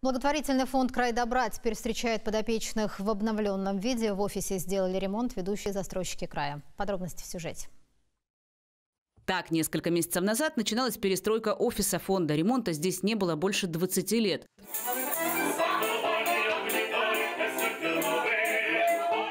Благотворительный фонд «Край добра» теперь встречает подопечных в обновленном виде. В офисе сделали ремонт ведущие застройщики края. Подробности в сюжете. Так, несколько месяцев назад начиналась перестройка офиса фонда. Ремонта здесь не было больше 20 лет.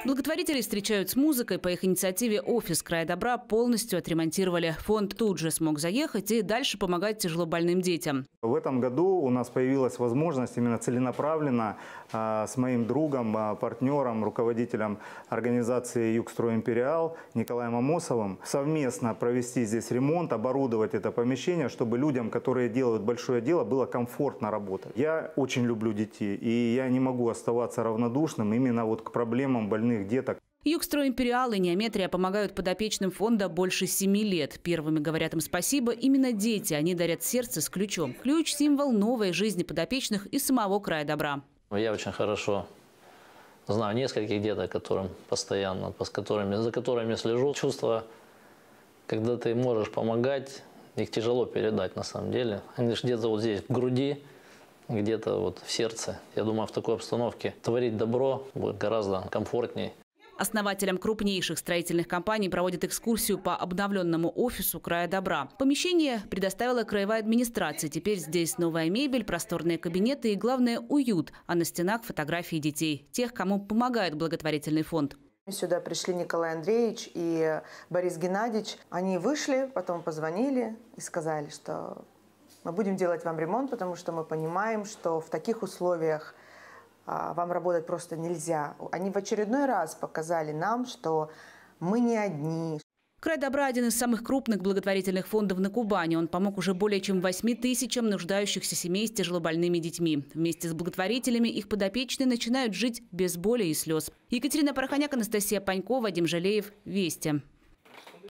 Благотворители встречают с музыкой. По их инициативе офис «Край добра» полностью отремонтировали. Фонд тут же смог заехать и дальше помогать тяжелобольным детям. В этом году у нас появилась возможность именно целенаправленно а, с моим другом, а, партнером, руководителем организации «Югстрой Империал» Николаем Амосовым совместно провести здесь ремонт, оборудовать это помещение, чтобы людям, которые делают большое дело, было комфортно работать. Я очень люблю детей, и я не могу оставаться равнодушным именно вот к проблемам больных больных деток. Югстрой «Империал» и «Неометрия» помогают подопечным фонда больше семи лет. Первыми говорят им спасибо именно дети. Они дарят сердце с ключом. Ключ – символ новой жизни подопечных и самого края добра. Ну, я очень хорошо знаю нескольких деток, которым постоянно, с которыми, за которыми слежу. Чувство, когда ты можешь помогать, их тяжело передать на самом деле. Они же где-то вот здесь, в груди – где-то вот в сердце. Я думаю, в такой обстановке творить добро будет гораздо комфортнее. Основателям крупнейших строительных компаний проводят экскурсию по обновленному офису «Края добра». Помещение предоставила краевая администрация. Теперь здесь новая мебель, просторные кабинеты и, главное, уют. А на стенах фотографии детей, тех, кому помогает благотворительный фонд. Сюда пришли Николай Андреевич и Борис Геннадьевич. Они вышли, потом позвонили и сказали, что мы будем делать вам ремонт, потому что мы понимаем, что в таких условиях а, вам работать просто нельзя. Они в очередной раз показали нам, что мы не одни. Край добра – один из самых крупных благотворительных фондов на Кубани. Он помог уже более чем 8 тысячам нуждающихся семей с тяжелобольными детьми. Вместе с благотворителями их подопечные начинают жить без боли и слез. Екатерина Пороханяк, Анастасия Панько, Вадим Жалеев. Вести.